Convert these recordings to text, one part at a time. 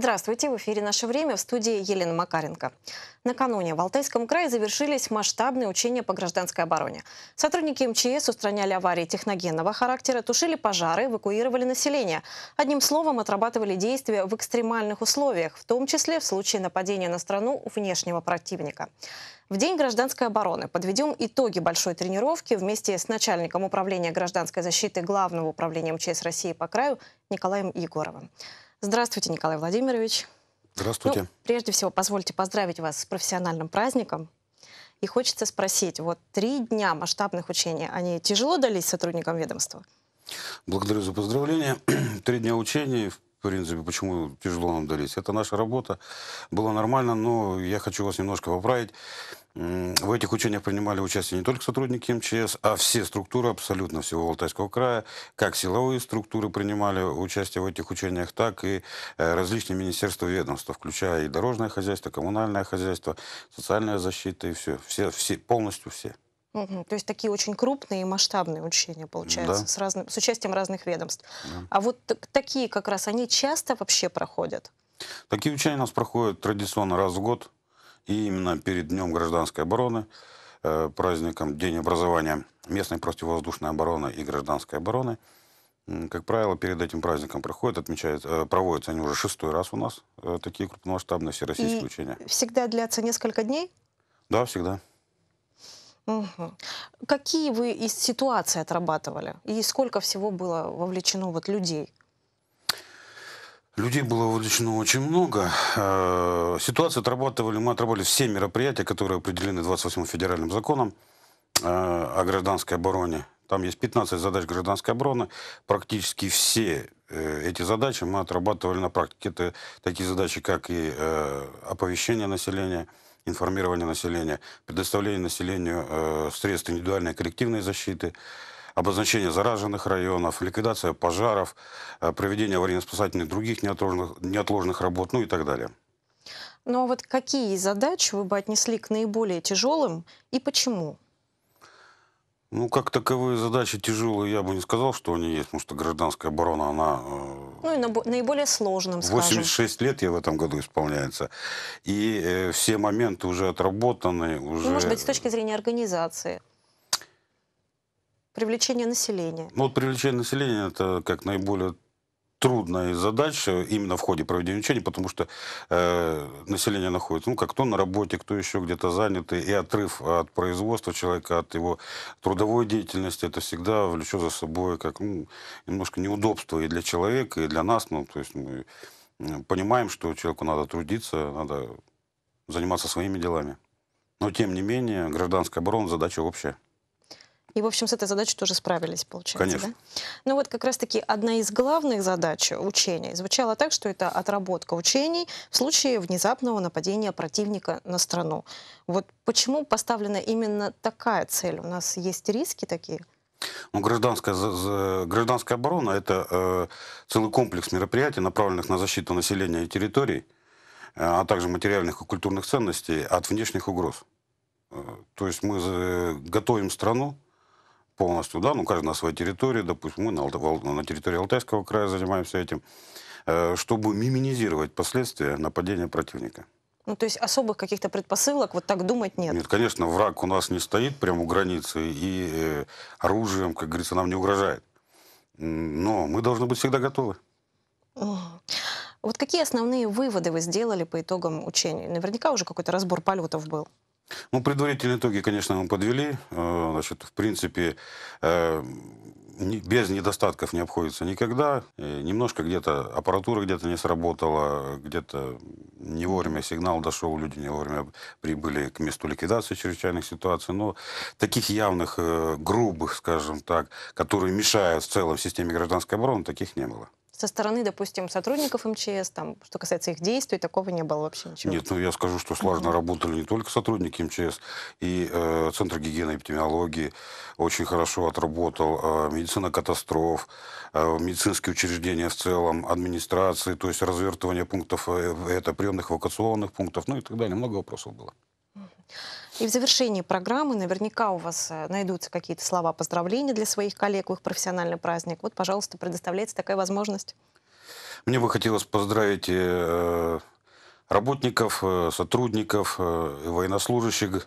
Здравствуйте, в эфире «Наше время» в студии Елена Макаренко. Накануне в Алтайском крае завершились масштабные учения по гражданской обороне. Сотрудники МЧС устраняли аварии техногенного характера, тушили пожары, эвакуировали население. Одним словом, отрабатывали действия в экстремальных условиях, в том числе в случае нападения на страну внешнего противника. В День гражданской обороны подведем итоги большой тренировки вместе с начальником управления гражданской защиты Главного управления МЧС России по краю Николаем Егоровым. Здравствуйте, Николай Владимирович. Здравствуйте. Ну, прежде всего, позвольте поздравить вас с профессиональным праздником. И хочется спросить, вот три дня масштабных учений, они тяжело дались сотрудникам ведомства? Благодарю за поздравления. Три дня учений, в принципе, почему тяжело нам дались. Это наша работа, была нормально, но я хочу вас немножко поправить. В этих учениях принимали участие не только сотрудники МЧС, а все структуры абсолютно всего Алтайского края. Как силовые структуры принимали участие в этих учениях, так и э, различные министерства ведомства, включая и дорожное хозяйство, коммунальное хозяйство, социальная защита и все. все, все полностью все. То есть такие очень крупные и масштабные учения, получается, да. с, разным, с участием разных ведомств. Да. А вот такие как раз, они часто вообще проходят? Такие учения у нас проходят традиционно раз в год. И именно перед Днем гражданской обороны, э, праздником День образования местной противовоздушной обороны и гражданской обороны, как правило, перед этим праздником проходят, отмечают, э, проводятся они уже шестой раз у нас, э, такие крупномасштабные всероссийские и учения. всегда длятся несколько дней? Да, всегда. Угу. Какие вы из ситуации отрабатывали? И сколько всего было вовлечено вот людей? Людей было вовлечено очень много. Э, ситуацию отрабатывали, мы отработали все мероприятия, которые определены 28-м федеральным законом э, о гражданской обороне. Там есть 15 задач гражданской обороны. Практически все э, эти задачи мы отрабатывали на практике. Это такие задачи, как и оповещение населения, информирование населения, предоставление населению средств индивидуальной и коллективной защиты, обозначение зараженных районов, ликвидация пожаров, э, проведение аварийно-спасательных других неотложных, неотложных работ, ну и так далее. Но ну, а вот какие задачи вы бы отнесли к наиболее тяжелым и почему? Ну, как таковые задачи тяжелые, я бы не сказал, что они есть, потому что гражданская оборона, она... Э, ну, и наиболее сложным, скажем. 86 лет я в этом году исполняется. И э, все моменты уже отработаны, уже... Ну, может быть, с точки зрения организации привлечение населения? Ну вот привлечение населения это как наиболее трудная задача именно в ходе проведения учений, потому что э, население находится, ну, как кто на работе, кто еще где-то занятый и отрыв от производства человека, от его трудовой деятельности, это всегда влечет за собой как, ну, немножко неудобство и для человека, и для нас, ну, то есть мы э, понимаем, что человеку надо трудиться, надо заниматься своими делами. Но, тем не менее, гражданская оборона – задача общая. И, в общем, с этой задачей тоже справились, получается. Конечно. Да? Ну вот как раз-таки одна из главных задач учения звучала так, что это отработка учений в случае внезапного нападения противника на страну. Вот почему поставлена именно такая цель? У нас есть риски такие? Ну, гражданская, гражданская оборона – это э, целый комплекс мероприятий, направленных на защиту населения и территорий, э, а также материальных и культурных ценностей от внешних угроз. Э, то есть мы э, готовим страну полностью, да, ну, каждый на своей территории, допустим, мы на, на территории Алтайского края занимаемся этим, э, чтобы минимизировать последствия нападения противника. Ну, то есть особых каких-то предпосылок вот так думать нет? Нет, конечно, враг у нас не стоит прямо у границы, и э, оружием, как говорится, нам не угрожает. Но мы должны быть всегда готовы. Вот какие основные выводы вы сделали по итогам учений? Наверняка уже какой-то разбор полетов был. Ну, предварительные итоги, конечно, мы подвели. Э, значит, в принципе, э, без недостатков не обходится никогда. Немножко где-то аппаратура где-то не сработала, где-то не вовремя сигнал дошел, люди не вовремя прибыли к месту ликвидации чрезвычайных ситуаций. Но таких явных, э, грубых, скажем так, которые мешают в целом системе гражданской обороны, таких не было со стороны, допустим, сотрудников МЧС, там, что касается их действий, такого не было вообще ничего? Нет, ну я скажу, что слаженно работали не только сотрудники МЧС, и э, Центр гигиены и эпидемиологии очень хорошо отработал, э, медицина катастроф, э, медицинские учреждения в целом, администрации, то есть развертывание пунктов, э, это приемных эвакуационных пунктов, ну и так далее. Много вопросов было. И в завершении программы наверняка у вас э, найдутся какие-то слова поздравления для своих коллег в их профессиональный праздник. Вот, пожалуйста, предоставляется такая возможность. Мне бы хотелось поздравить э, работников, э, сотрудников, военнослужащих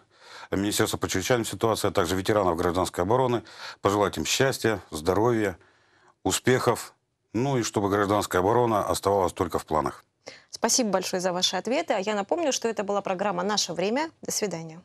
Министерства по чрезвычайным ситуациям, а также ветеранов гражданской обороны. Пожелать им счастья, здоровья, успехов, ну и чтобы гражданская оборона оставалась только в планах. Спасибо большое за ваши ответы. А я напомню, что это была программа «Наше время». До свидания.